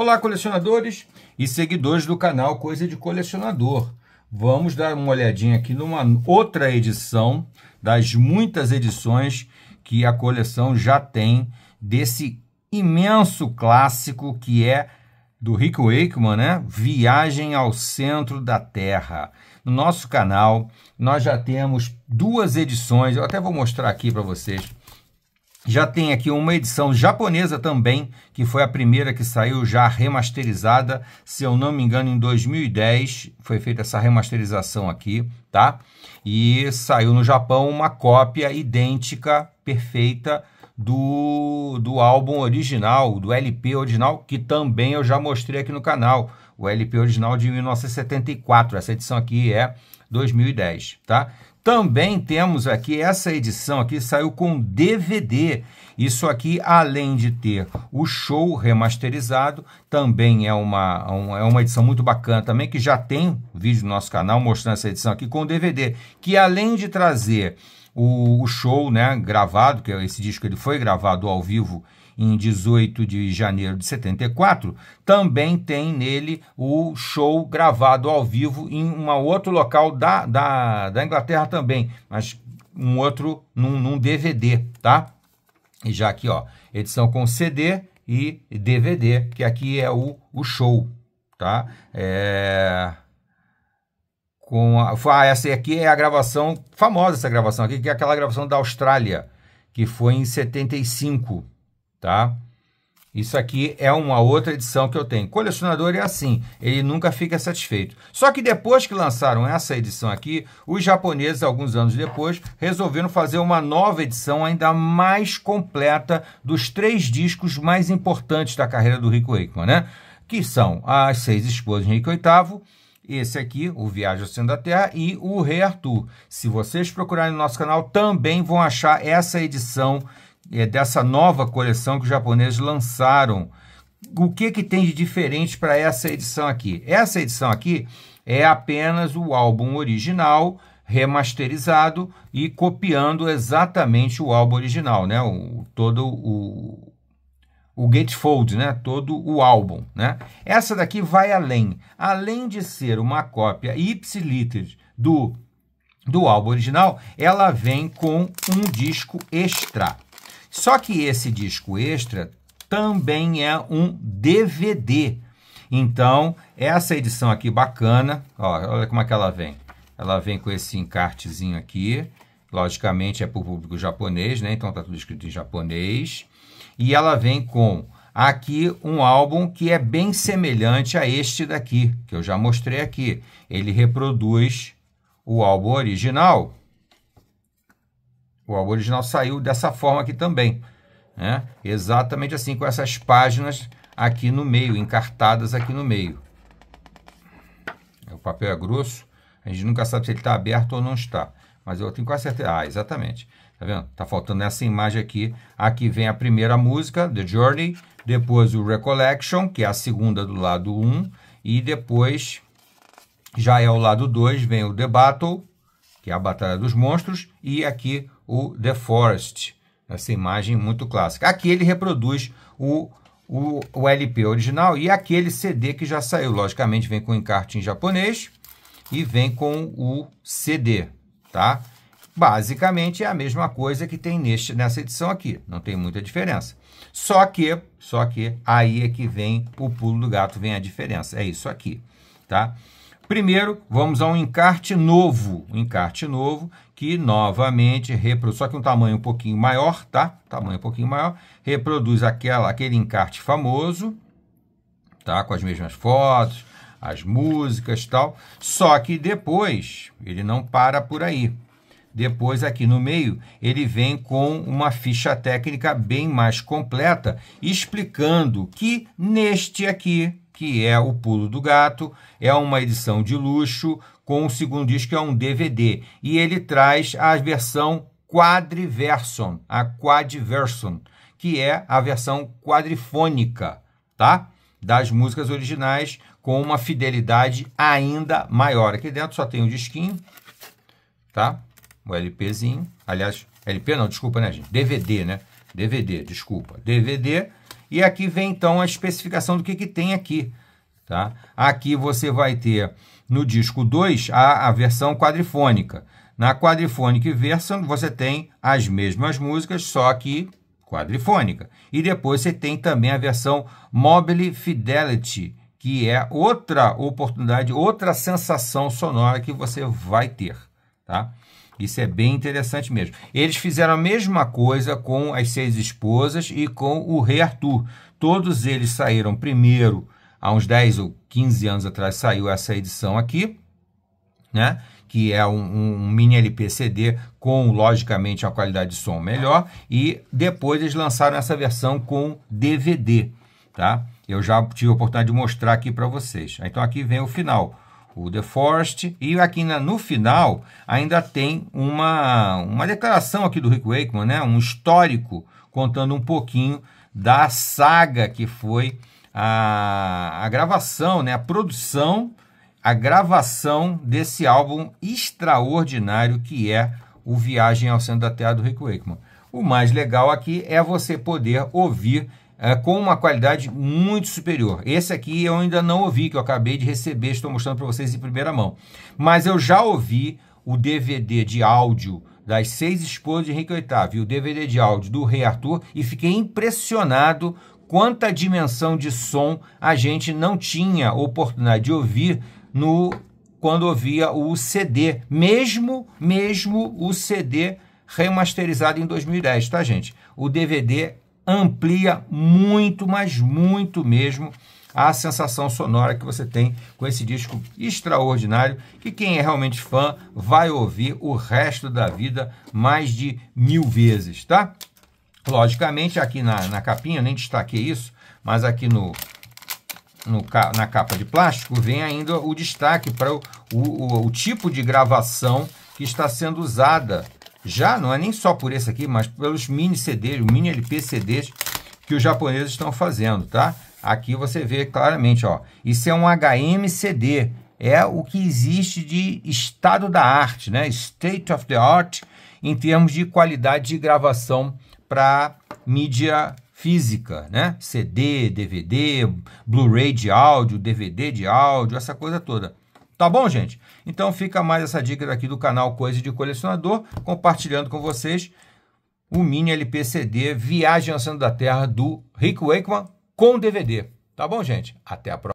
Olá, colecionadores e seguidores do canal Coisa de Colecionador. Vamos dar uma olhadinha aqui numa outra edição das muitas edições que a coleção já tem desse imenso clássico que é do Rick Wakeman, né? Viagem ao Centro da Terra. No nosso canal, nós já temos duas edições, eu até vou mostrar aqui para vocês. Já tem aqui uma edição japonesa também, que foi a primeira que saiu já remasterizada, se eu não me engano, em 2010 foi feita essa remasterização aqui, tá? E saiu no Japão uma cópia idêntica, perfeita do, do álbum original, do LP original, que também eu já mostrei aqui no canal, o LP original de 1974. Essa edição aqui é 2010, tá? Também temos aqui essa edição aqui saiu com DVD. Isso aqui, além de ter o show remasterizado, também é uma, um, é uma edição muito bacana também, que já tem vídeo no nosso canal mostrando essa edição aqui com DVD, que além de trazer o, o show né, gravado, que é esse disco ele foi gravado ao vivo em 18 de janeiro de 74, também tem nele o show gravado ao vivo em um outro local da, da, da Inglaterra também, mas um outro num, num DVD, tá? E já aqui, ó, edição com CD e DVD, que aqui é o, o show, tá? É... Com a... ah, essa aqui é a gravação famosa, essa gravação aqui, que é aquela gravação da Austrália, que foi em 75, tá? Isso aqui é uma outra edição que eu tenho. Colecionador é assim, ele nunca fica satisfeito. Só que depois que lançaram essa edição aqui, os japoneses, alguns anos depois, resolveram fazer uma nova edição ainda mais completa dos três discos mais importantes da carreira do Rico Wakeman, né? Que são As Seis Esposas de Henrique VIII, esse aqui, o Viagem ao Centro da Terra e o Rei Arthur. Se vocês procurarem no nosso canal, também vão achar essa edição é, dessa nova coleção que os japoneses lançaram. O que, que tem de diferente para essa edição aqui? Essa edição aqui é apenas o álbum original remasterizado e copiando exatamente o álbum original, né? O, todo o, o gatefold, né? Todo o álbum, né? Essa daqui vai além. Além de ser uma cópia ipsiliter do do álbum original, ela vem com um disco extra. Só que esse disco extra também é um DVD. Então, essa edição aqui bacana, ó, olha como é que ela vem. Ela vem com esse encartezinho aqui, logicamente é para o público japonês, né? Então está tudo escrito em japonês. E ela vem com aqui um álbum que é bem semelhante a este daqui, que eu já mostrei aqui. Ele reproduz o álbum original, o álbum original saiu dessa forma aqui também, né? Exatamente assim, com essas páginas aqui no meio, encartadas aqui no meio. O papel é grosso, a gente nunca sabe se ele está aberto ou não está, mas eu tenho quase certeza. Ah, exatamente. Tá vendo? Tá faltando essa imagem aqui. Aqui vem a primeira música, The Journey, depois o Recollection, que é a segunda do lado 1, um, e depois já é o lado 2, vem o The Battle, que é a Batalha dos Monstros, e aqui o The Forest, essa imagem muito clássica. Aqui ele reproduz o, o, o LP original e aquele CD que já saiu. Logicamente vem com o encarte em japonês e vem com o CD, tá? Basicamente é a mesma coisa que tem neste, nessa edição aqui, não tem muita diferença. Só que, só que aí é que vem o pulo do gato, vem a diferença, é isso aqui, tá? Primeiro, vamos a um encarte novo, um encarte novo que novamente reproduz, só que um tamanho um pouquinho maior, tá? Tamanho um pouquinho maior, reproduz aquela, aquele encarte famoso, tá? Com as mesmas fotos, as músicas, tal. Só que depois ele não para por aí. Depois aqui no meio, ele vem com uma ficha técnica bem mais completa, explicando que neste aqui que é O Pulo do Gato, é uma edição de luxo com o segundo disco, é um DVD, e ele traz a versão quadriverson, a quadverson, que é a versão quadrifônica, tá? Das músicas originais com uma fidelidade ainda maior. Aqui dentro só tem o disquinho, tá? O LPzinho, aliás, LP não, desculpa, né, gente? DVD, né? DVD, desculpa. DVD e aqui vem então a especificação do que, que tem aqui. Tá? Aqui você vai ter no disco 2 a, a versão quadrifônica. Na quadrifônica e você tem as mesmas músicas, só que quadrifônica. E depois você tem também a versão Mobile Fidelity, que é outra oportunidade, outra sensação sonora que você vai ter, tá? Isso é bem interessante mesmo. Eles fizeram a mesma coisa com as seis esposas e com o rei Arthur. Todos eles saíram primeiro, há uns 10 ou 15 anos atrás saiu essa edição aqui, né? que é um, um mini LPCD com, logicamente, uma qualidade de som melhor, e depois eles lançaram essa versão com DVD. Tá? Eu já tive a oportunidade de mostrar aqui para vocês. Então aqui vem o final o The Forest. E aqui na, no final ainda tem uma, uma declaração aqui do Rick Wakeman, né? um histórico contando um pouquinho da saga que foi a, a gravação, né? a produção, a gravação desse álbum extraordinário que é o Viagem ao Centro da Terra do Rick Wakeman. O mais legal aqui é você poder ouvir é, com uma qualidade muito superior. Esse aqui eu ainda não ouvi, que eu acabei de receber, estou mostrando para vocês em primeira mão. Mas eu já ouvi o DVD de áudio das seis esposas de Henrique VIII e o DVD de áudio do Rei Arthur e fiquei impressionado quanta dimensão de som a gente não tinha oportunidade de ouvir no quando ouvia o CD, mesmo mesmo o CD remasterizado em 2010, tá gente? O DVD amplia muito, mas muito mesmo a sensação sonora que você tem com esse disco extraordinário, que quem é realmente fã vai ouvir o resto da vida mais de mil vezes, tá? Logicamente, aqui na, na capinha, nem destaquei isso, mas aqui no, no, na capa de plástico vem ainda o destaque para o, o, o, o tipo de gravação que está sendo usada já não é nem só por esse aqui, mas pelos mini CDs, mini LP CDs que os japoneses estão fazendo, tá? Aqui você vê claramente, ó. Isso é um HM CD, é o que existe de estado da arte, né? State of the art em termos de qualidade de gravação para mídia física, né? CD, DVD, Blu-ray de áudio, DVD de áudio, essa coisa toda. Tá bom, gente? Então fica mais essa dica aqui do canal Coisa de Colecionador, compartilhando com vocês o mini LPCD Viagem ao Centro da Terra do Rick Wakeman com DVD. Tá bom, gente? Até a próxima.